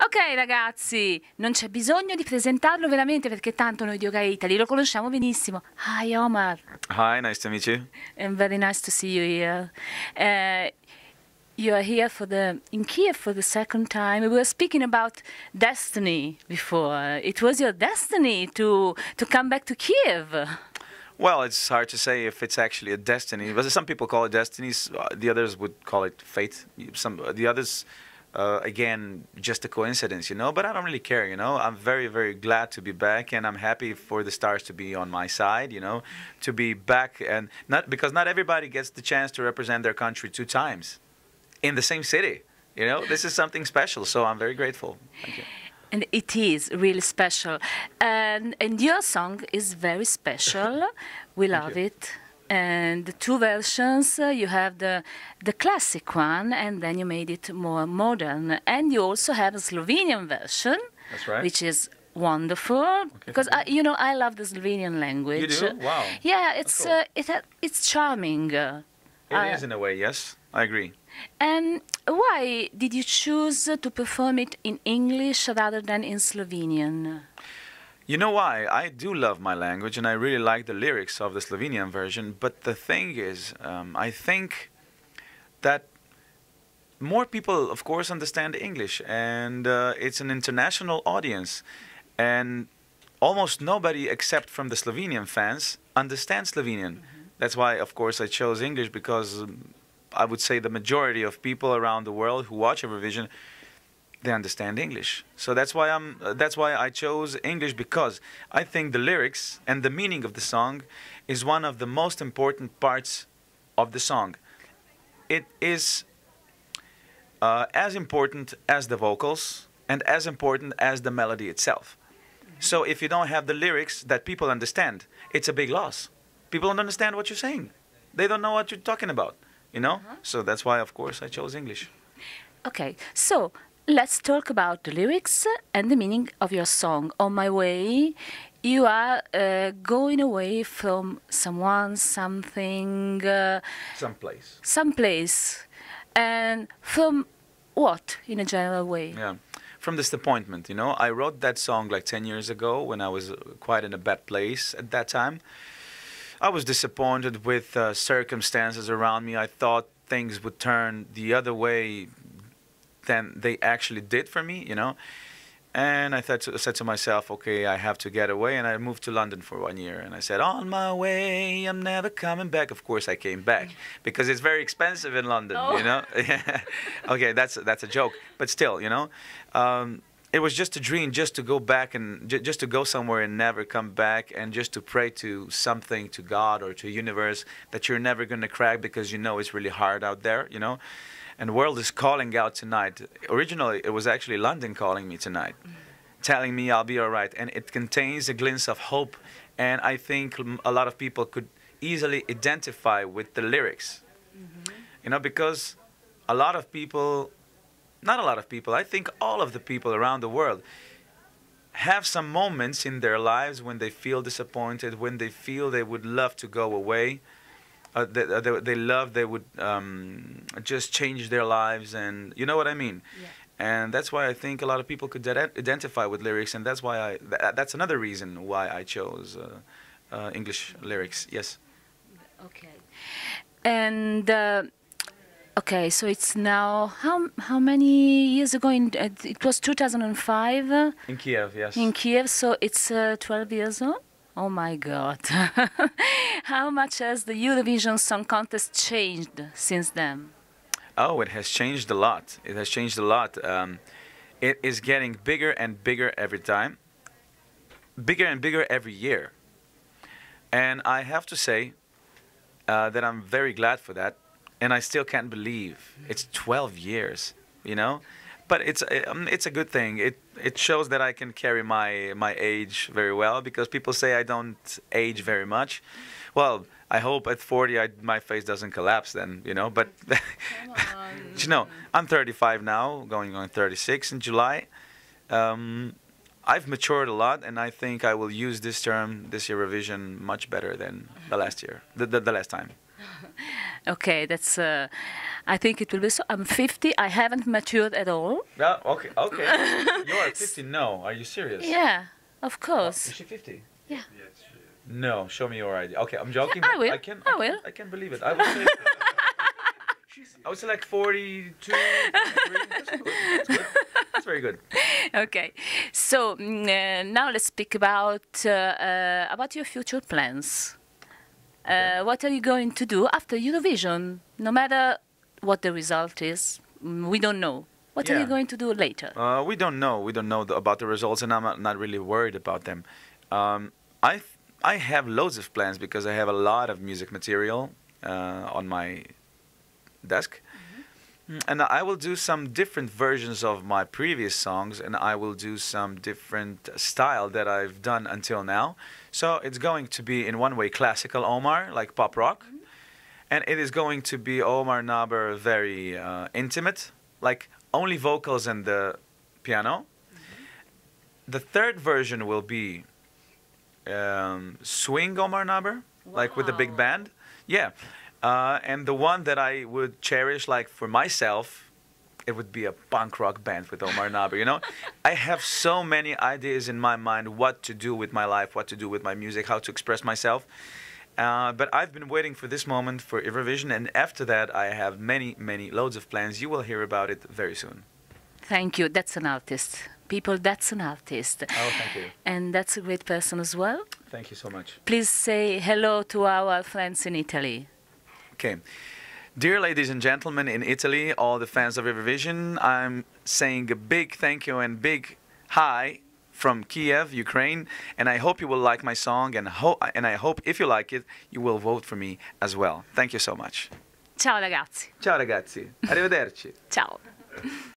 Ok ragazzi, non c'è bisogno di presentarlo veramente perché tanto noi di Yoga Italy lo conosciamo benissimo. Hi Omar. Hi, nice to meet you. And eh, very nice to see you here. Uh, you are here for the in Kiev for the second time. We were speaking about destiny before. It was your destiny to to come back to Kiev. Well, it's hard to say if it's actually a destiny. Some people call it destinies. Uh, the others would call it fate. Some the others uh, again, just a coincidence, you know. But I don't really care, you know. I'm very, very glad to be back, and I'm happy for the stars to be on my side, you know, to be back, and not because not everybody gets the chance to represent their country two times, in the same city. You know, this is something special, so I'm very grateful. Thank you. And it is really special, and and your song is very special. we love it and the two versions uh, you have the the classic one and then you made it more modern and you also have a Slovenian version right. which is wonderful because I, you know I love the Slovenian language you do? wow yeah it's cool. uh, it it's charming It is in a way yes I agree and why did you choose to perform it in English rather than in Slovenian you know why? I do love my language and I really like the lyrics of the Slovenian version, but the thing is, um, I think that more people, of course, understand English and uh, it's an international audience. And almost nobody, except from the Slovenian fans, understands Slovenian. Mm-hmm. That's why, of course, I chose English because um, I would say the majority of people around the world who watch Eurovision they understand English. So that's why I'm. Uh, that's why I chose English because I think the lyrics and the meaning of the song is one of the most important parts of the song. It is uh, as important as the vocals and as important as the melody itself. Mm-hmm. So if you don't have the lyrics that people understand, it's a big loss. People don't understand what you're saying. They don't know what you're talking about, you know? Uh -huh. So that's why of course I chose English. Okay. So, Let's talk about the lyrics and the meaning of your song. On my way, you are uh, going away from someone, something, uh, someplace, someplace, and from what in a general way? Yeah, from disappointment. You know, I wrote that song like ten years ago when I was uh, quite in a bad place at that time. I was disappointed with uh, circumstances around me. I thought things would turn the other way than they actually did for me, you know. And I to, said to myself, okay, I have to get away. And I moved to London for one year. And I said, on my way, I'm never coming back. Of course, I came back because it's very expensive in London, oh. you know? okay, that's, that's a joke. But still, you know? Um, it was just a dream just to go back and j- just to go somewhere and never come back and just to pray to something to god or to universe that you're never going to crack because you know it's really hard out there you know and the world is calling out tonight. Originally, it was actually London calling me tonight, mm -hmm. telling me I'll be all right. And it contains a glimpse of hope. And I think a lot of people could easily identify with the lyrics. Mm -hmm. You know, because a lot of people, not a lot of people, I think all of the people around the world have some moments in their lives when they feel disappointed, when they feel they would love to go away uh, uh, they, they, they they would um, just change their lives, and you know what I mean. Yeah. And that's why I think a lot of people could identify with lyrics, and that's why I th that's another reason why I chose uh, uh, English lyrics. Yes. Okay. And. Uh, okay, so it's now how how many years ago? In uh, it was 2005. In Kiev, yes. In Kiev, so it's 12 years old. Oh my God. How much has the Eurovision Song Contest changed since then? Oh, it has changed a lot. It has changed a lot. Um, it is getting bigger and bigger every time, bigger and bigger every year. And I have to say uh, that I'm very glad for that. And I still can't believe it's 12 years, you know? but it's um, it's a good thing. It it shows that I can carry my my age very well because people say I don't age very much. Well, I hope at 40 I, my face doesn't collapse then, you know. But you know, I'm 35 now, going on 36 in July. Um, I've matured a lot, and I think I will use this term, this year revision, much better than the last year, the, the, the last time. okay, that's. Uh, I think it will be so. I'm 50. I haven't matured at all. Yeah. Okay. Okay. you are 50 No. Are you serious? Yeah. Of course. Oh, is she 50? Yeah. she no. Show me your ID. Okay. I'm joking. Yeah, I will. I can. I, I will. I can't believe it. I will. Say, uh, I was like 42. That's, good. That's, good. That's very good. Okay, so mm, uh, now let's speak about uh, uh about your future plans. Uh, what are you going to do after Eurovision? No matter what the result is, mm, we don't know. What yeah. are you going to do later? Uh, we don't know. We don't know about the results, and I'm not really worried about them. Um, I I have loads of plans because I have a lot of music material uh, on my desk and I will do some different versions of my previous songs, and I will do some different style that I've done until now. So it's going to be in one way classical Omar, like pop rock, mm-hmm. and it is going to be Omar Naber very uh, intimate, like only vocals and the piano. Mm-hmm. The third version will be um, swing Omar Naber, wow. like with the big band. Yeah. Uh, and the one that I would cherish, like for myself, it would be a punk rock band with Omar Naber. You know, I have so many ideas in my mind what to do with my life, what to do with my music, how to express myself. Uh, but I've been waiting for this moment for Eurovision, and after that, I have many, many loads of plans. You will hear about it very soon. Thank you. That's an artist. People, that's an artist. Oh, thank you. And that's a great person as well. Thank you so much. Please say hello to our friends in Italy. Okay. Dear ladies and gentlemen in Italy, all the fans of Eurovision, I'm saying a big thank you and big hi from Kiev, Ukraine, and I hope you will like my song and ho- and I hope if you like it, you will vote for me as well. Thank you so much. Ciao ragazzi. Ciao ragazzi. Arrivederci. Ciao.